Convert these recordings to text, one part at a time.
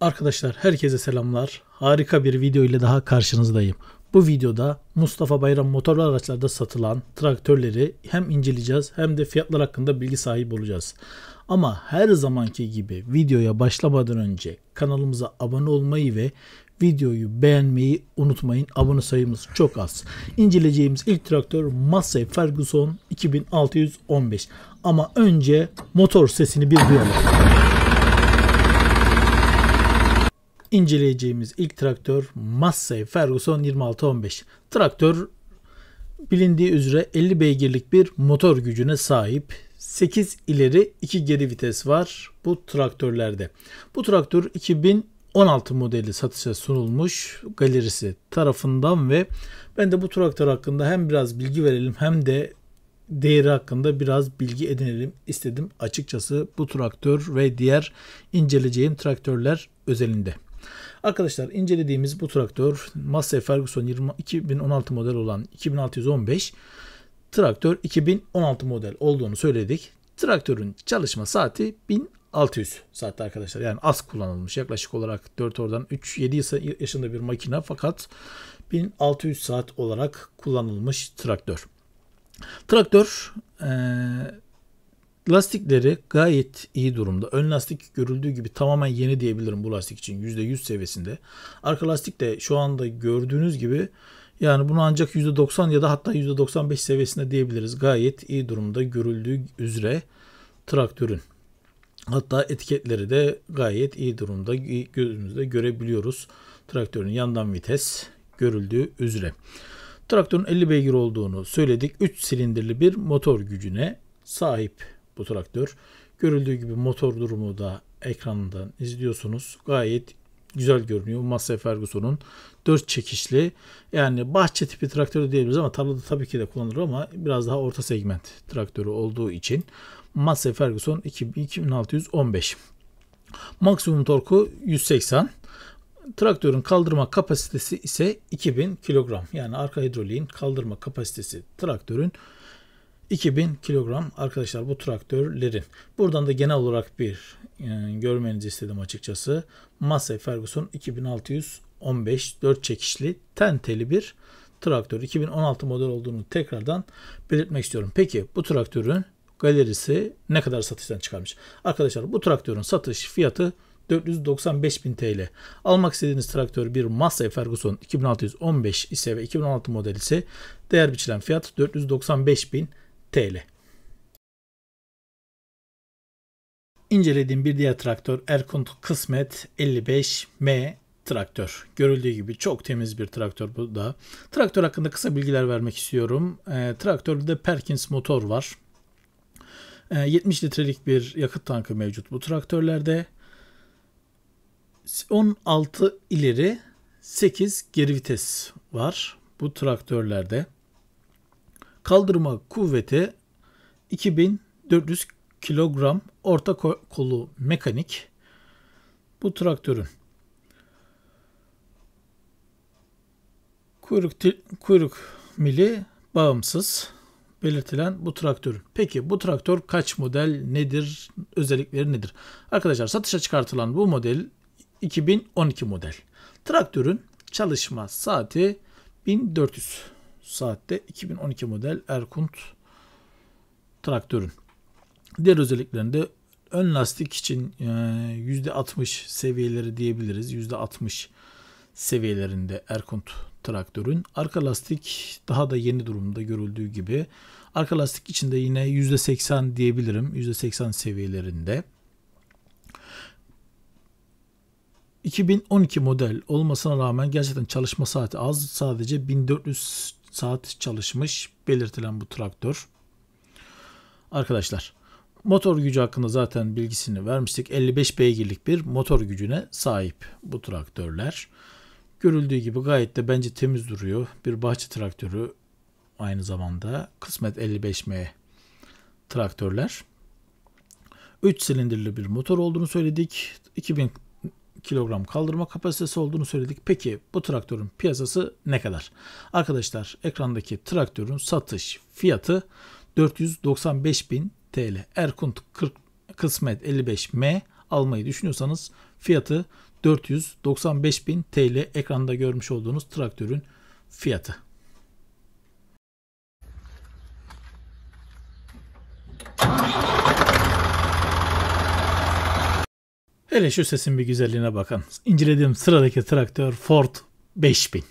Arkadaşlar herkese selamlar. Harika bir video ile daha karşınızdayım. Bu videoda Mustafa Bayram motorlu araçlarda satılan traktörleri hem inceleyeceğiz hem de fiyatlar hakkında bilgi sahibi olacağız. Ama her zamanki gibi videoya başlamadan önce kanalımıza abone olmayı ve videoyu beğenmeyi unutmayın. Abone sayımız çok az. İnceleyeceğimiz ilk traktör Massey Ferguson 2615. Ama önce motor sesini bir duyalım inceleyeceğimiz ilk traktör Massey Ferguson 2615. Traktör bilindiği üzere 50 beygirlik bir motor gücüne sahip. 8 ileri 2 geri vites var bu traktörlerde. Bu traktör 2016 modeli satışa sunulmuş galerisi tarafından ve ben de bu traktör hakkında hem biraz bilgi verelim hem de değeri hakkında biraz bilgi edinelim istedim açıkçası bu traktör ve diğer inceleyeceğim traktörler özelinde. Arkadaşlar incelediğimiz bu traktör Massey Ferguson 20, 2016 model olan 2615 traktör 2016 model olduğunu söyledik. Traktörün çalışma saati 1600 saatte arkadaşlar. Yani az kullanılmış. Yaklaşık olarak 4 oradan 3-7 yaşında bir makine fakat 1600 saat olarak kullanılmış traktör. Traktör ee, Lastikleri gayet iyi durumda. Ön lastik görüldüğü gibi tamamen yeni diyebilirim bu lastik için. %100 seviyesinde. Arka lastik de şu anda gördüğünüz gibi yani bunu ancak %90 ya da hatta %95 seviyesinde diyebiliriz. Gayet iyi durumda görüldüğü üzere traktörün. Hatta etiketleri de gayet iyi durumda gözümüzde görebiliyoruz. Traktörün yandan vites görüldüğü üzere. Traktörün 50 beygir olduğunu söyledik. 3 silindirli bir motor gücüne sahip bu traktör. Görüldüğü gibi motor durumu da ekrandan izliyorsunuz. Gayet güzel görünüyor. Massey Ferguson'un 4 çekişli yani bahçe tipi traktörü diyebiliriz ama tarlada tabii ki de kullanılır ama biraz daha orta segment traktörü olduğu için Massey Ferguson 2615. Maksimum torku 180. Traktörün kaldırma kapasitesi ise 2000 kilogram. Yani arka hidroliğin kaldırma kapasitesi traktörün 2000 kilogram arkadaşlar bu traktörlerin. Buradan da genel olarak bir e, görmenizi istedim açıkçası. Massey Ferguson 2615 4 çekişli tenteli bir traktör. 2016 model olduğunu tekrardan belirtmek istiyorum. Peki bu traktörün galerisi ne kadar satıştan çıkarmış? Arkadaşlar bu traktörün satış fiyatı 495.000 TL. Almak istediğiniz traktör bir Massey Ferguson 2615 ise ve 2016 model ise değer biçilen fiyat 495.000 TL. TL. İncelediğim bir diğer traktör Erkunt Kısmet 55M traktör. Görüldüğü gibi çok temiz bir traktör bu da. Traktör hakkında kısa bilgiler vermek istiyorum. E, traktörde Perkins motor var. E, ee, 70 litrelik bir yakıt tankı mevcut bu traktörlerde. 16 ileri 8 geri vites var bu traktörlerde. Kaldırma kuvveti 2400 kilogram orta kolu mekanik bu traktörün. Kuyruk, kuyruk mili bağımsız belirtilen bu traktörün. Peki bu traktör kaç model nedir? Özellikleri nedir? Arkadaşlar satışa çıkartılan bu model 2012 model. Traktörün çalışma saati 1400 saatte 2012 model Erkunt traktörün. Diğer özelliklerinde ön lastik için %60 e, seviyeleri diyebiliriz. %60 seviyelerinde Erkunt traktörün. Arka lastik daha da yeni durumda görüldüğü gibi. Arka lastik içinde yine %80 diyebilirim. %80 seviyelerinde. 2012 model olmasına rağmen gerçekten çalışma saati az. Sadece 1400 saat çalışmış belirtilen bu traktör. Arkadaşlar motor gücü hakkında zaten bilgisini vermiştik. 55 beygirlik bir motor gücüne sahip bu traktörler. Görüldüğü gibi gayet de bence temiz duruyor. Bir bahçe traktörü aynı zamanda kısmet 55M traktörler. 3 silindirli bir motor olduğunu söyledik. 2000 kilogram kaldırma kapasitesi olduğunu söyledik. Peki bu traktörün piyasası ne kadar? Arkadaşlar ekrandaki traktörün satış fiyatı 495 bin TL. Erkunt 40 kısmet 55M almayı düşünüyorsanız fiyatı 495 bin TL ekranda görmüş olduğunuz traktörün fiyatı. Hele şu sesin bir güzelliğine bakın. İncelediğim sıradaki traktör Ford 5000.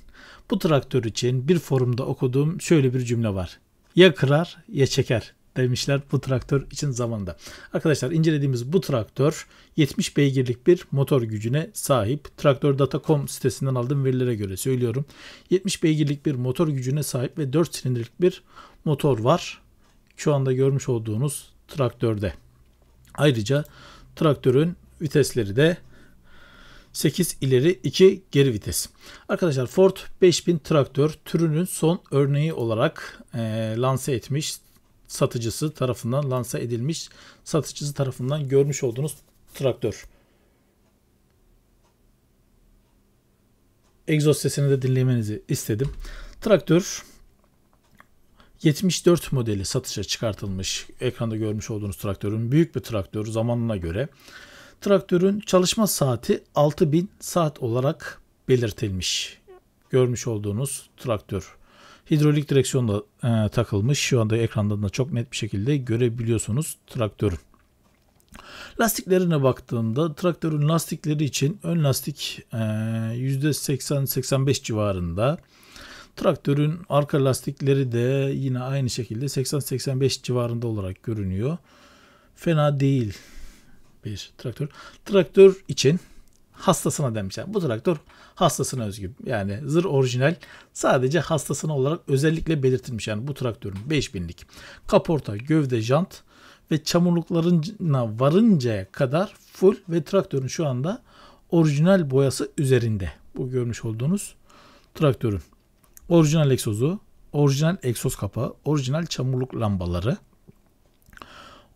Bu traktör için bir forumda okuduğum şöyle bir cümle var. Ya kırar ya çeker demişler bu traktör için zamanda. Arkadaşlar incelediğimiz bu traktör 70 beygirlik bir motor gücüne sahip. Traktördata.com sitesinden aldığım verilere göre söylüyorum. 70 beygirlik bir motor gücüne sahip ve 4 silindirlik bir motor var. Şu anda görmüş olduğunuz traktörde. Ayrıca traktörün vitesleri de 8 ileri 2 geri vites. Arkadaşlar Ford 5000 traktör türünün son örneği olarak e, lanse etmiş satıcısı tarafından lanse edilmiş satıcısı tarafından görmüş olduğunuz traktör. Egzoz sesini de dinlemenizi istedim. Traktör 74 modeli satışa çıkartılmış. Ekranda görmüş olduğunuz traktörün büyük bir traktör zamanına göre. Traktörün çalışma saati 6000 saat olarak belirtilmiş. Görmüş olduğunuz traktör. Hidrolik direksiyonla e, takılmış. Şu anda ekrandan da çok net bir şekilde görebiliyorsunuz traktörün. Lastiklerine baktığımda traktörün lastikleri için ön lastik e, %80-85 civarında. Traktörün arka lastikleri de yine aynı şekilde 80-85 civarında olarak görünüyor. Fena değil bir traktör. Traktör için hastasına demişler. Bu traktör hastasına özgü. Yani zır orijinal sadece hastasına olarak özellikle belirtilmiş. Yani bu traktörün 5000'lik kaporta, gövde, jant ve çamurluklarına varıncaya kadar full ve traktörün şu anda orijinal boyası üzerinde. Bu görmüş olduğunuz traktörün orijinal egzozu, orijinal egzoz kapağı, orijinal çamurluk lambaları,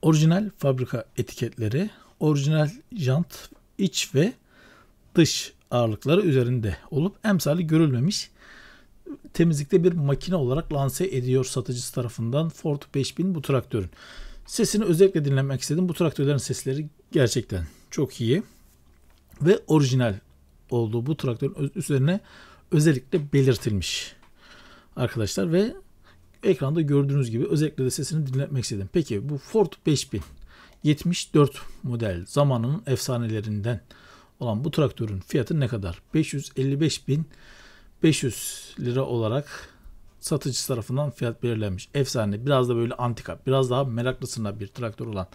orijinal fabrika etiketleri, orijinal jant iç ve dış ağırlıkları üzerinde olup emsali görülmemiş temizlikte bir makine olarak lanse ediyor satıcısı tarafından Ford 5000 bu traktörün. Sesini özellikle dinlemek istedim. Bu traktörlerin sesleri gerçekten çok iyi ve orijinal olduğu bu traktörün üzerine özellikle belirtilmiş arkadaşlar ve ekranda gördüğünüz gibi özellikle de sesini dinletmek istedim. Peki bu Ford 5000 74 model zamanının efsanelerinden olan bu traktörün fiyatı ne kadar? 555.500 lira olarak satıcı tarafından fiyat belirlenmiş. Efsane biraz da böyle antika biraz daha meraklısına bir traktör olan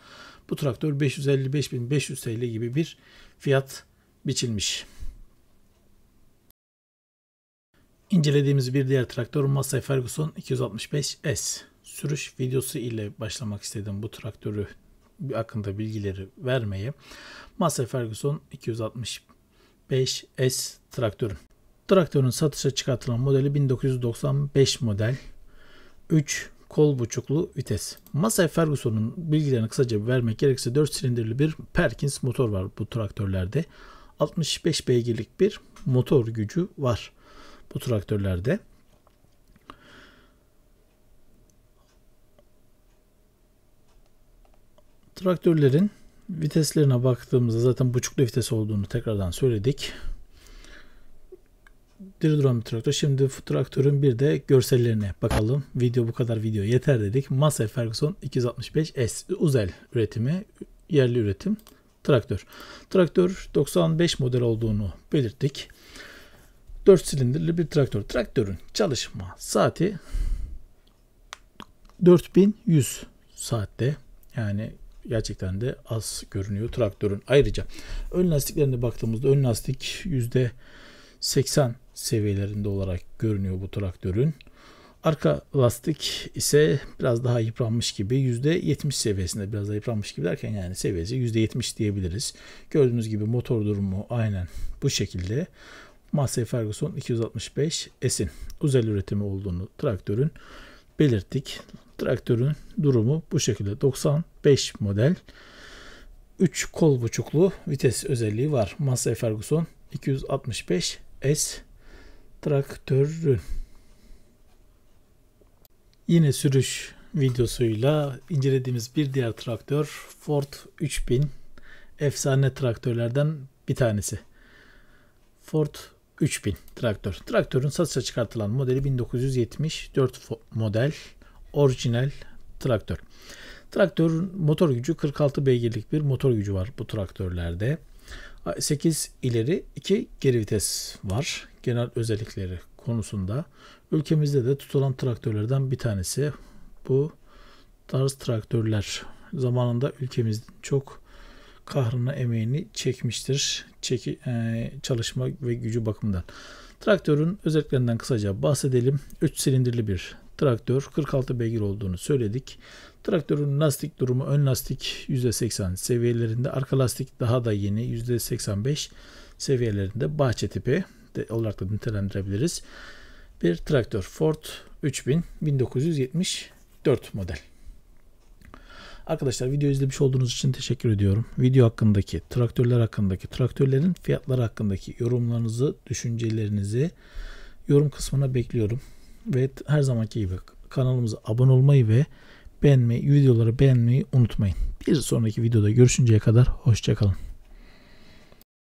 bu traktör 555.500 TL gibi bir fiyat biçilmiş. İncelediğimiz bir diğer traktör Massey Ferguson 265S. Sürüş videosu ile başlamak istedim bu traktörü hakkında bilgileri vermeye Massey Ferguson 265S traktörün. Traktörün satışa çıkartılan modeli 1995 model 3 kol buçuklu vites. Massey Ferguson'un bilgilerini kısaca vermek gerekirse 4 silindirli bir Perkins motor var bu traktörlerde. 65 beygirlik bir motor gücü var bu traktörlerde. Traktörlerin viteslerine baktığımızda zaten buçuklu vites olduğunu tekrardan söyledik. Diri duran bir traktör. Şimdi bu traktörün bir de görsellerine bakalım. Video bu kadar video yeter dedik. Massey Ferguson 265S Uzel üretimi, yerli üretim traktör. Traktör 95 model olduğunu belirttik. 4 silindirli bir traktör. Traktörün çalışma saati 4100 saatte. Yani gerçekten de az görünüyor traktörün. Ayrıca ön lastiklerine baktığımızda ön lastik yüzde 80 seviyelerinde olarak görünüyor bu traktörün. Arka lastik ise biraz daha yıpranmış gibi %70 seviyesinde biraz daha yıpranmış gibi derken yani seviyesi %70 diyebiliriz. Gördüğünüz gibi motor durumu aynen bu şekilde. Massey Ferguson 265 S'in özel üretimi olduğunu traktörün belirttik. Traktörün durumu bu şekilde 95 model. 3 kol buçuklu vites özelliği var. Massey Ferguson 265 S traktörün. Yine sürüş videosuyla incelediğimiz bir diğer traktör Ford 3000 efsane traktörlerden bir tanesi. Ford 3000 traktör. Traktörün satışa çıkartılan modeli 1974 model orijinal traktör. Traktörün motor gücü 46 beygirlik bir motor gücü var bu traktörlerde. 8 ileri 2 geri vites var. Genel özellikleri konusunda ülkemizde de tutulan traktörlerden bir tanesi. Bu tarz traktörler zamanında ülkemizde çok kahrına emeğini çekmiştir Çeki, e, çalışma ve gücü bakımından. Traktörün özelliklerinden kısaca bahsedelim. 3 silindirli bir traktör 46 beygir olduğunu söyledik. Traktörün lastik durumu ön lastik %80 seviyelerinde, arka lastik daha da yeni %85 seviyelerinde bahçe tipi de olarak da nitelendirebiliriz. Bir traktör Ford 3000 1974 model. Arkadaşlar video izlemiş olduğunuz için teşekkür ediyorum. Video hakkındaki, traktörler hakkındaki, traktörlerin fiyatları hakkındaki yorumlarınızı, düşüncelerinizi yorum kısmına bekliyorum. Ve her zamanki gibi kanalımıza abone olmayı ve beğenmeyi, videoları beğenmeyi unutmayın. Bir sonraki videoda görüşünceye kadar hoşçakalın.